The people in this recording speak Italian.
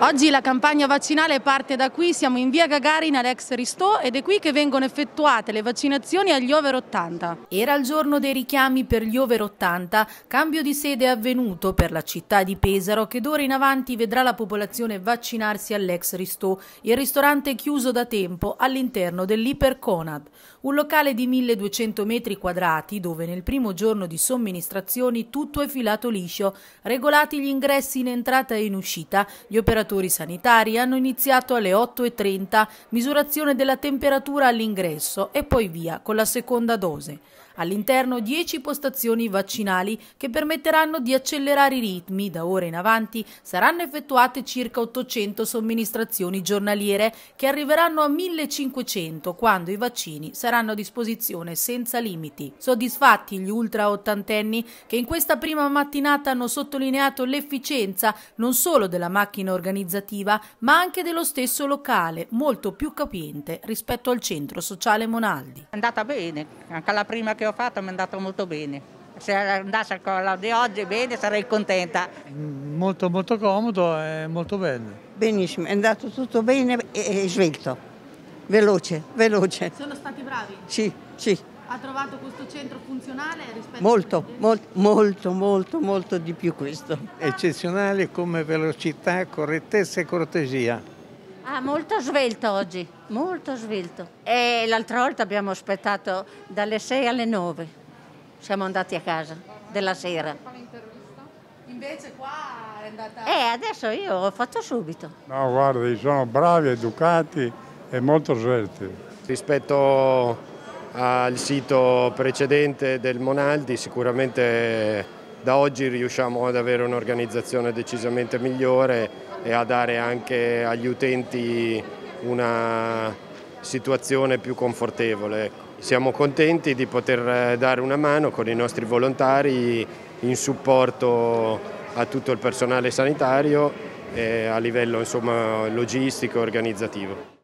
Oggi la campagna vaccinale parte da qui, siamo in via Gagarin all'ex Ristò ed è qui che vengono effettuate le vaccinazioni agli over 80. Era il giorno dei richiami per gli over 80, cambio di sede è avvenuto per la città di Pesaro che d'ora in avanti vedrà la popolazione vaccinarsi all'ex Ristò, il ristorante chiuso da tempo all'interno dell'Iperconad. un locale di 1200 metri quadrati dove nel primo giorno di somministrazioni tutto è filato liscio, regolati gli ingressi in entrata e in uscita, gli operatori operatori sanitari hanno iniziato alle 8.30 misurazione della temperatura all'ingresso e poi via con la seconda dose. All'interno 10 postazioni vaccinali che permetteranno di accelerare i ritmi. Da ora in avanti saranno effettuate circa 800 somministrazioni giornaliere che arriveranno a 1500 quando i vaccini saranno a disposizione senza limiti. Soddisfatti gli ultra ottantenni che in questa prima mattinata hanno sottolineato l'efficienza non solo della macchina organizzativa ma anche dello stesso locale, molto più capiente rispetto al centro sociale Monaldi. È andata bene, anche la prima che ho fatto mi è andato molto bene. Se andasse ancora la di oggi bene sarei contenta. Molto molto comodo e molto bene. Benissimo, è andato tutto bene e, e svelto, veloce, veloce. Sono stati bravi? Sì, sì. Ha trovato questo centro funzionale rispetto molto, a... Molto, molto, molto, molto di più questo. Eccezionale come velocità, correttezza e cortesia. Ah, molto svelto oggi molto svelto. E l'altra volta abbiamo aspettato dalle 6 alle 9, siamo andati a casa della sera. Invece qua è andata... Eh, adesso io ho fatto subito. No, guardi, sono bravi, educati e molto svelti. Rispetto al sito precedente del Monaldi, sicuramente da oggi riusciamo ad avere un'organizzazione decisamente migliore e a dare anche agli utenti una situazione più confortevole. Ecco. Siamo contenti di poter eh, dare una mano con i nostri volontari in supporto a tutto il personale sanitario a livello insomma, logistico e organizzativo.